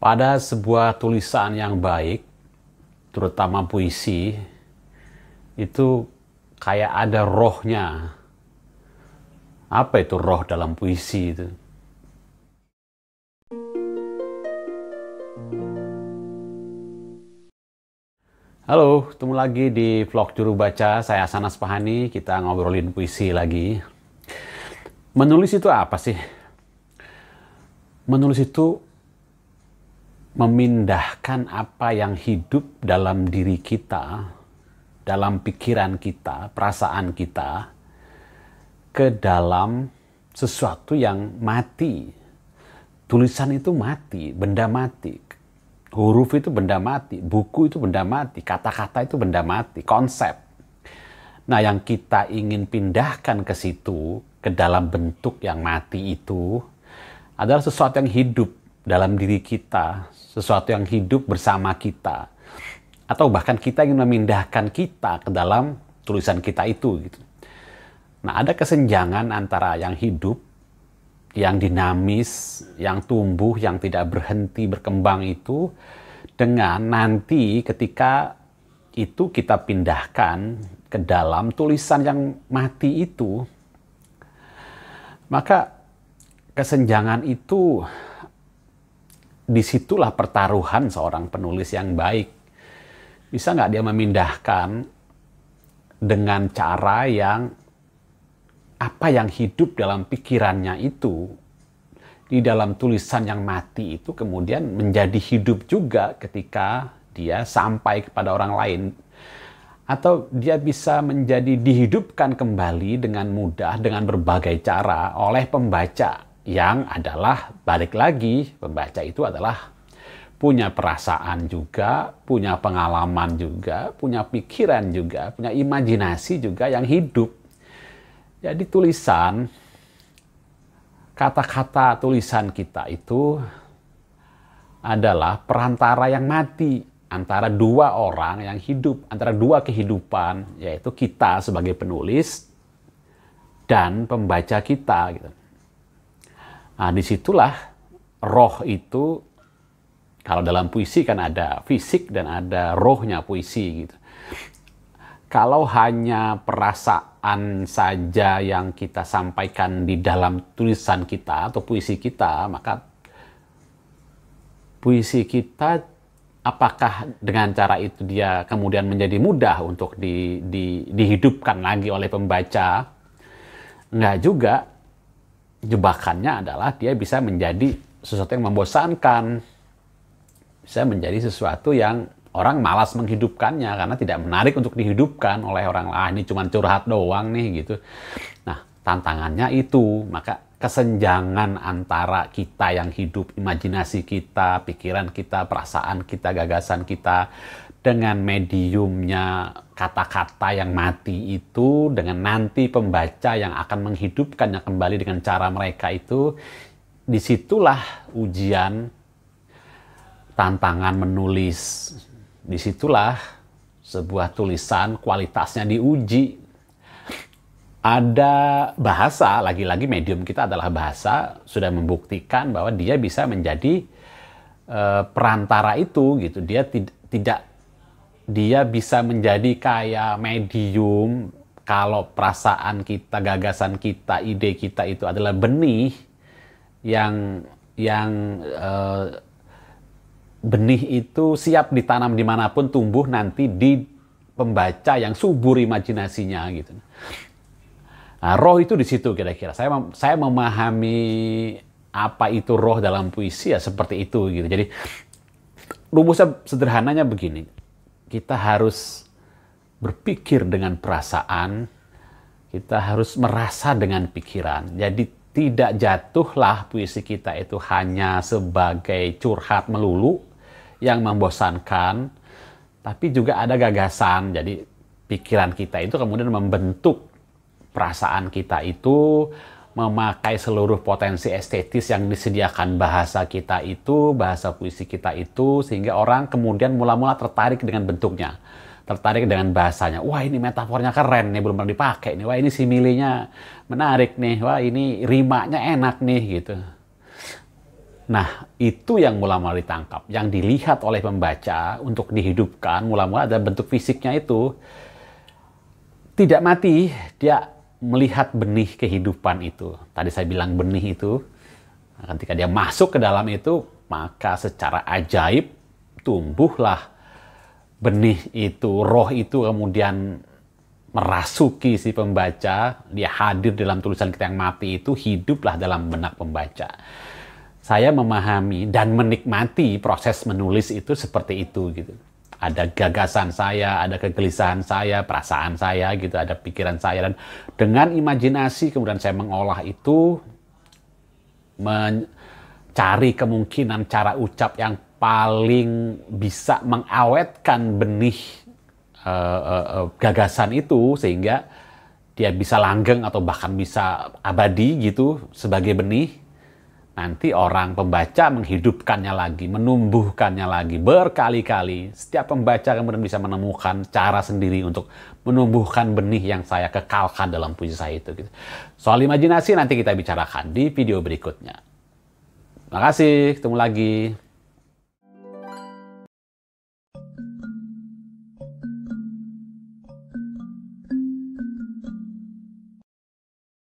Pada sebuah tulisan yang baik, terutama puisi, itu kayak ada rohnya. Apa itu roh dalam puisi itu? Halo, ketemu lagi di vlog Juru Baca. Saya Sanas Pahani, kita ngobrolin puisi lagi. Menulis itu apa sih? Menulis itu memindahkan apa yang hidup dalam diri kita, dalam pikiran kita, perasaan kita, ke dalam sesuatu yang mati. Tulisan itu mati, benda mati. Huruf itu benda mati, buku itu benda mati, kata-kata itu benda mati, konsep. Nah, yang kita ingin pindahkan ke situ, ke dalam bentuk yang mati itu, adalah sesuatu yang hidup dalam diri kita, sesuatu yang hidup bersama kita, atau bahkan kita ingin memindahkan kita ke dalam tulisan kita itu. Gitu. Nah, ada kesenjangan antara yang hidup, yang dinamis, yang tumbuh, yang tidak berhenti berkembang itu, dengan nanti ketika itu kita pindahkan ke dalam tulisan yang mati itu, maka kesenjangan itu disitulah pertaruhan seorang penulis yang baik. Bisa nggak dia memindahkan dengan cara yang apa yang hidup dalam pikirannya itu di dalam tulisan yang mati itu kemudian menjadi hidup juga ketika dia sampai kepada orang lain atau dia bisa menjadi dihidupkan kembali dengan mudah dengan berbagai cara oleh pembaca yang adalah balik lagi pembaca itu adalah punya perasaan juga, punya pengalaman juga, punya pikiran juga, punya imajinasi juga yang hidup. Jadi tulisan, kata-kata tulisan kita itu adalah perantara yang mati antara dua orang yang hidup, antara dua kehidupan, yaitu kita sebagai penulis dan pembaca kita. Gitu Nah, disitulah roh itu, kalau dalam puisi kan ada fisik dan ada rohnya puisi gitu. Kalau hanya perasaan saja yang kita sampaikan di dalam tulisan kita atau puisi kita, maka puisi kita apakah dengan cara itu dia kemudian menjadi mudah untuk di, di, dihidupkan lagi oleh pembaca? Enggak juga jebakannya adalah dia bisa menjadi sesuatu yang membosankan. Bisa menjadi sesuatu yang orang malas menghidupkannya karena tidak menarik untuk dihidupkan oleh orang lain. Ah, ini cuma curhat doang nih gitu. Nah, tantangannya itu. Maka kesenjangan antara kita yang hidup, imajinasi kita, pikiran kita, perasaan kita, gagasan kita, dengan mediumnya kata-kata yang mati itu, dengan nanti pembaca yang akan menghidupkannya kembali dengan cara mereka itu, disitulah ujian tantangan menulis. Disitulah sebuah tulisan kualitasnya diuji. Ada bahasa, lagi-lagi medium kita adalah bahasa, sudah membuktikan bahwa dia bisa menjadi e, perantara itu gitu. Dia tidak dia bisa menjadi kayak medium kalau perasaan kita, gagasan kita, ide kita itu adalah benih yang yang eh, benih itu siap ditanam dimanapun tumbuh nanti di pembaca yang subur imajinasinya gitu. Nah, roh itu di situ kira-kira. Saya saya memahami apa itu roh dalam puisi ya seperti itu gitu. Jadi rumusnya sederhananya begini kita harus berpikir dengan perasaan, kita harus merasa dengan pikiran. Jadi tidak jatuhlah puisi kita itu hanya sebagai curhat melulu yang membosankan, tapi juga ada gagasan. Jadi pikiran kita itu kemudian membentuk perasaan kita itu memakai seluruh potensi estetis yang disediakan bahasa kita itu, bahasa puisi kita itu, sehingga orang kemudian mula-mula tertarik dengan bentuknya, tertarik dengan bahasanya. Wah ini metafornya keren nih, belum pernah dipakai nih. Wah ini similinya menarik nih. Wah ini rimanya enak nih gitu. Nah, itu yang mula-mula ditangkap, yang dilihat oleh pembaca untuk dihidupkan, mula-mula ada bentuk fisiknya itu. Tidak mati, dia melihat benih kehidupan itu. Tadi saya bilang benih itu, ketika dia masuk ke dalam itu, maka secara ajaib tumbuhlah benih itu, roh itu kemudian merasuki si pembaca, dia hadir dalam tulisan kita yang mati itu, hiduplah dalam benak pembaca. Saya memahami dan menikmati proses menulis itu seperti itu gitu ada gagasan saya, ada kegelisahan saya, perasaan saya gitu, ada pikiran saya dan dengan imajinasi kemudian saya mengolah itu mencari kemungkinan cara ucap yang paling bisa mengawetkan benih uh, uh, uh, gagasan itu sehingga dia bisa langgeng atau bahkan bisa abadi gitu sebagai benih Nanti orang pembaca menghidupkannya lagi, menumbuhkannya lagi berkali-kali. Setiap pembaca kemudian bisa menemukan cara sendiri untuk menumbuhkan benih yang saya kekalkan dalam puisi saya itu. Gitu. Soal imajinasi nanti kita bicarakan di video berikutnya. Terima kasih, ketemu lagi.